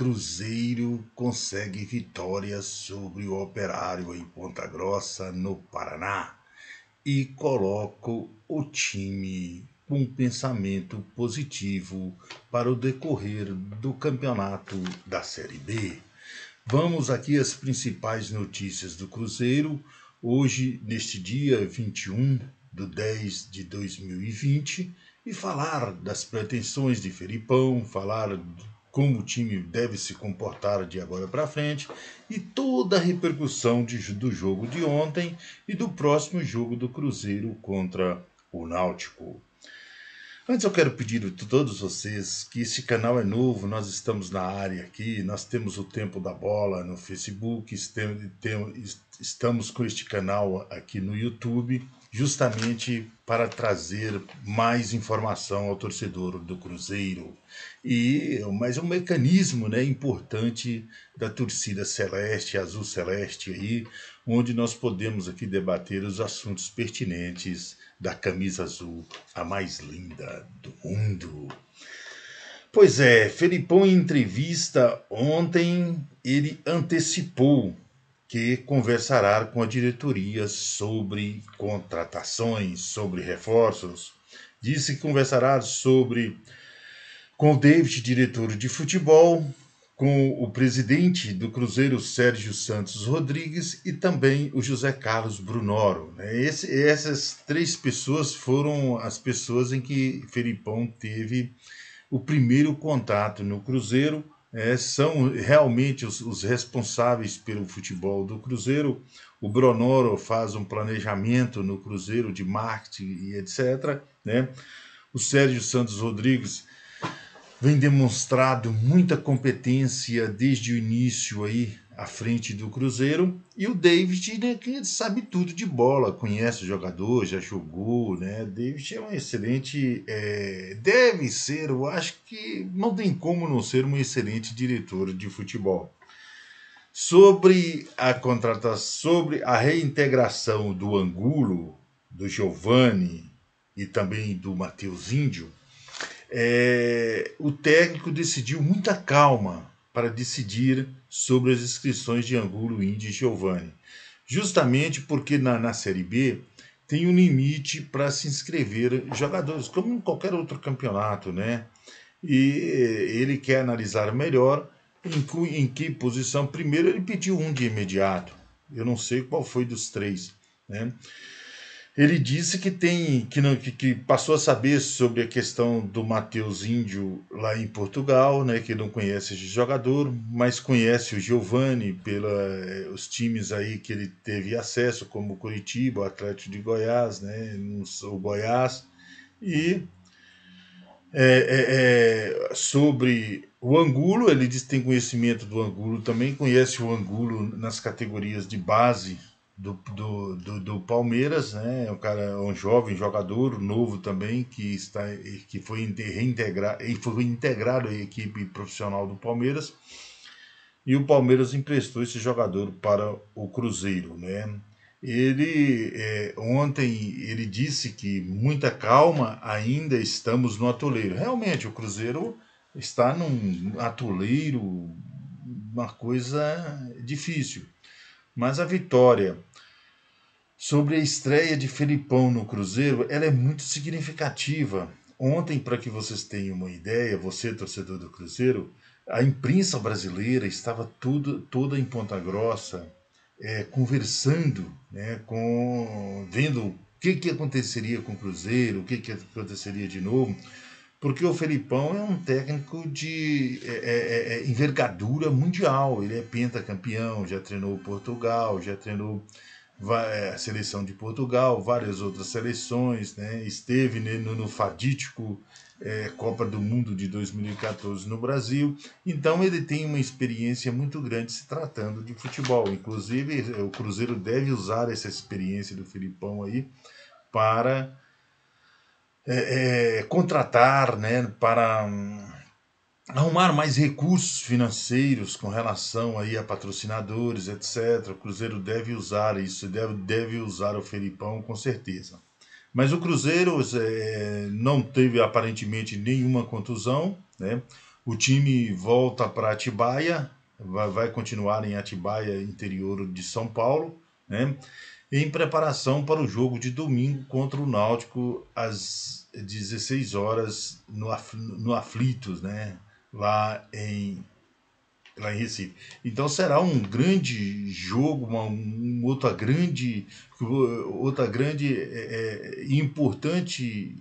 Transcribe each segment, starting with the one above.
Cruzeiro consegue vitória sobre o Operário em Ponta Grossa, no Paraná, e coloco o time com um pensamento positivo para o decorrer do campeonato da Série B. Vamos aqui às principais notícias do Cruzeiro. Hoje, neste dia 21 de 10 de 2020, e falar das pretensões de Felipão, falar como o time deve se comportar de agora para frente e toda a repercussão de, do jogo de ontem e do próximo jogo do Cruzeiro contra o Náutico. Antes eu quero pedir a todos vocês que esse canal é novo, nós estamos na área aqui, nós temos o Tempo da Bola no Facebook, estamos com este canal aqui no YouTube justamente para trazer mais informação ao torcedor do Cruzeiro. E mais é um mecanismo né, importante da torcida celeste, azul celeste, aí, onde nós podemos aqui debater os assuntos pertinentes da camisa azul, a mais linda do mundo. Pois é, Felipão em entrevista ontem, ele antecipou que conversará com a diretoria sobre contratações, sobre reforços. Disse que conversará sobre com o David, diretor de futebol, com o presidente do Cruzeiro, Sérgio Santos Rodrigues, e também o José Carlos Brunoro. Né? Esse, essas três pessoas foram as pessoas em que Felipão teve o primeiro contato no Cruzeiro é, são realmente os, os, responsáveis pelo futebol do Cruzeiro. O Bronoro faz um planejamento no Cruzeiro de marketing e etc. Né? O Sérgio Santos Rodrigues vem demonstrado muita competência desde o início aí à frente do Cruzeiro. E o David, né, que sabe tudo de bola, conhece o jogador, já jogou, né? David é um excelente. É, deve ser, eu acho que não tem como não ser um excelente diretor de futebol. Sobre a contratação, sobre a reintegração do Angulo, do Giovanni e também do Matheus Índio, é, o técnico decidiu muita calma para decidir sobre as inscrições de Angulo, Indy e Giovanni. Justamente porque na, na Série B tem um limite para se inscrever jogadores, como em qualquer outro campeonato, né? E eh, ele quer analisar melhor em, em que posição. Primeiro, ele pediu um de imediato. Eu não sei qual foi dos três, né? Ele disse que tem que, não, que, que, passou a saber sobre a questão do Matheus Índio lá em Portugal, né, que não conhece esse jogador, mas conhece o Giovani pelos eh, times aí que ele teve acesso, como o Curitiba, o Atlético de Goiás, né, o Goiás, e é, é, é, sobre o Angulo, ele diz que tem conhecimento do Angulo, também conhece o Angulo nas categorias de base do, do, do, do, Palmeiras, né? O é cara é um jovem jogador, novo também, que está que foi reintegrado e foi integrado à equipe profissional do Palmeiras. E o Palmeiras emprestou esse jogador para o Cruzeiro, né? Ele é, ontem ele disse que muita calma, ainda estamos no atoleiro. Realmente o Cruzeiro está num atoleiro, uma coisa difícil. Mas a vitória sobre a estreia de Felipão no Cruzeiro, ela é muito significativa. Ontem, para que vocês tenham uma ideia, você, torcedor do Cruzeiro, a imprensa brasileira estava tudo, toda em Ponta Grossa, é, conversando, né, com, vendo o que, que aconteceria com o Cruzeiro, o que, que aconteceria de novo, porque o Felipão é um técnico de é, é, é, é envergadura mundial, ele é pentacampeão, já treinou Portugal, já treinou é, a seleção de Portugal, várias outras seleções, né? esteve né, no, fadítico é, Copa do Mundo de 2014 no Brasil, então ele tem uma experiência muito grande se tratando de futebol. Inclusive, o Cruzeiro deve usar essa experiência do Filipão aí para é, é, contratar, né, para hum, arrumar mais recursos financeiros com relação aí a patrocinadores, etc. O Cruzeiro deve usar isso, deve, deve usar o Felipão com certeza. Mas o Cruzeiro é, não teve aparentemente nenhuma contusão, né? O time volta para Atibaia, vai, vai, continuar em Atibaia, interior de São Paulo, né? Em preparação para o jogo de domingo contra o Náutico às 16 horas no, no Aflitos, né? lá em lá em Recife. Então será um grande jogo, uma, outra grande, outra grande é, é, importante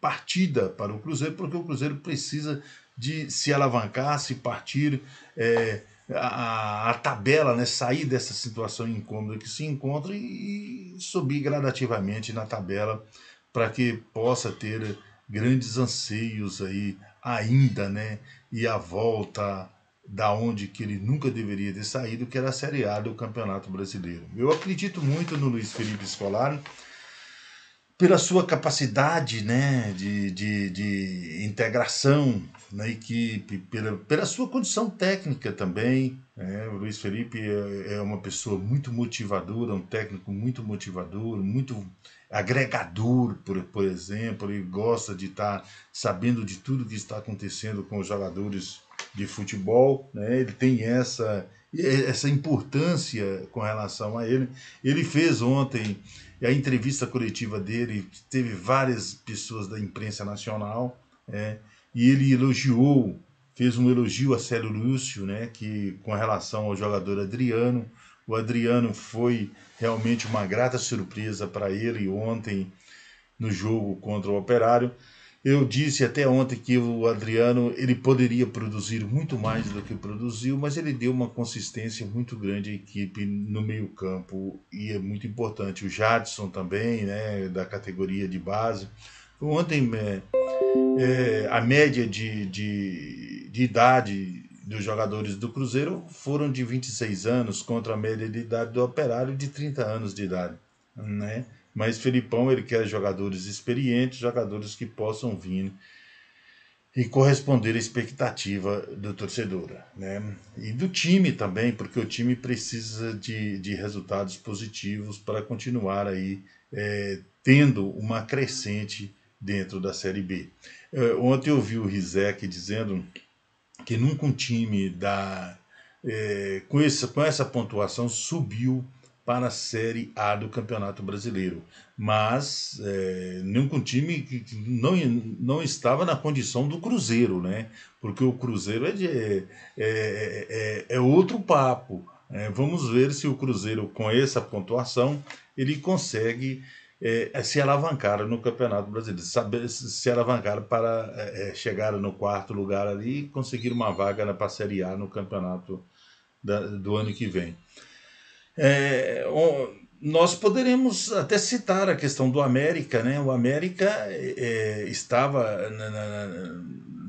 partida para o Cruzeiro, porque o Cruzeiro precisa de se alavancar, se partir é, a, a, tabela, né, sair dessa situação incômoda que se encontra e, e subir gradativamente na tabela para que possa ter grandes anseios aí ainda, né? E a volta da onde que ele nunca deveria ter saído, que era a Série A do Campeonato Brasileiro. Eu acredito muito no Luiz Felipe Scolari pela sua capacidade né, de, de, de integração na equipe, pela, pela sua condição técnica também. né, o Luiz Felipe é, é uma pessoa muito motivadora, um técnico muito motivador, muito agregador, por, por exemplo. Ele gosta de estar tá sabendo de tudo que está acontecendo com os jogadores de futebol, né? ele tem essa, é, essa importância com relação a ele. Ele fez ontem a entrevista coletiva dele, teve várias pessoas da imprensa nacional, é, e ele elogiou, fez um elogio a Célio Lúcio, né, que com relação ao jogador Adriano, o Adriano foi realmente uma grata surpresa para ele ontem no jogo contra o Operário. Eu disse até ontem que o Adriano ele poderia produzir muito mais do que produziu, mas ele deu uma consistência muito grande à equipe no meio campo e é muito importante. O Jadson também, né, da categoria de base. Então, ontem é, é, a média de, de, de idade dos jogadores do Cruzeiro foram de 26 anos contra a média de idade do Operário de 30 anos de idade, né? Mas Felipão ele quer jogadores experientes, jogadores que possam vir e corresponder à expectativa do torcedor, né? E do time também, porque o time precisa de, de resultados positivos para continuar aí é, tendo uma crescente dentro da Série B. É, ontem eu vi o Rizek dizendo que nunca um time da é, com, essa, com essa pontuação subiu para a Série A do Campeonato Brasileiro. Mas é, nenhum time que não, não estava na condição do Cruzeiro, né? Porque o Cruzeiro é, de, é, é, é, é outro papo. Né? vamos ver se o Cruzeiro, com essa pontuação, ele consegue é, é, se alavancar no Campeonato Brasileiro, saber se alavancar para chegar no quarto lugar ali e conseguir uma vaga para a Série A no Campeonato da, do ano que vem. É, nós poderemos até citar a questão do América, né? O América é, estava na,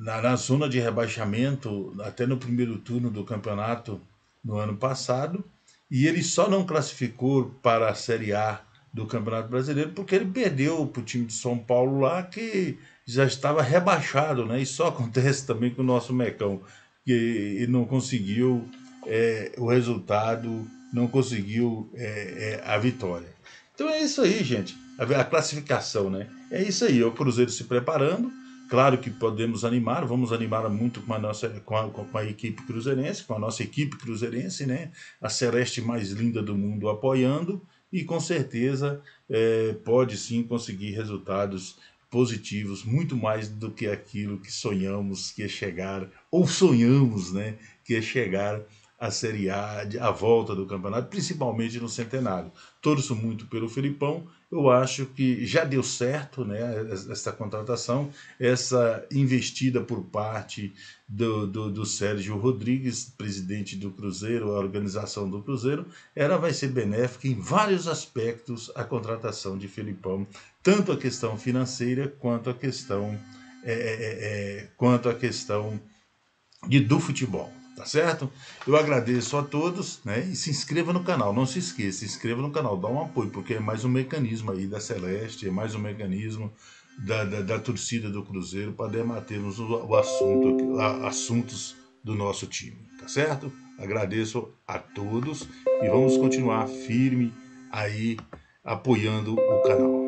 na, na, zona de rebaixamento até no primeiro turno do campeonato no ano passado e ele só não classificou para a Série A do Campeonato Brasileiro porque ele perdeu para o time de São Paulo lá que já estava rebaixado, né? Isso acontece também com o nosso Mecão que não conseguiu é, o resultado não conseguiu é, é, a vitória. Então é isso aí, gente. A, a classificação, né? É isso aí. É o Cruzeiro se preparando. Claro que podemos animar, vamos animar muito com a nossa com a, com a equipe cruzeirense, com a nossa equipe cruzeirense, né? A Celeste mais linda do mundo apoiando e com certeza é, pode sim conseguir resultados positivos, muito mais do que aquilo que sonhamos que é chegar, ou sonhamos, né? Que é chegar a Série A, a volta do campeonato, principalmente no centenário. Torço muito pelo Felipão. eu acho que já deu certo né, essa contratação, essa investida por parte do, do, do Sérgio Rodrigues, presidente do Cruzeiro, a organização do Cruzeiro, ela vai ser benéfica em vários aspectos a contratação de Felipão, tanto a questão financeira quanto a questão, é, é, é, é quanto a questão de, do futebol. Tá certo? Eu agradeço a todos, né? E se inscreva no canal, não se esqueça, se inscreva no canal, dá um apoio, porque é mais um mecanismo aí da Celeste, é mais um mecanismo da, da, da torcida do Cruzeiro para debatermos o, o assunto, a, assuntos do nosso time, tá certo? Agradeço a todos e vamos continuar firme aí apoiando o canal.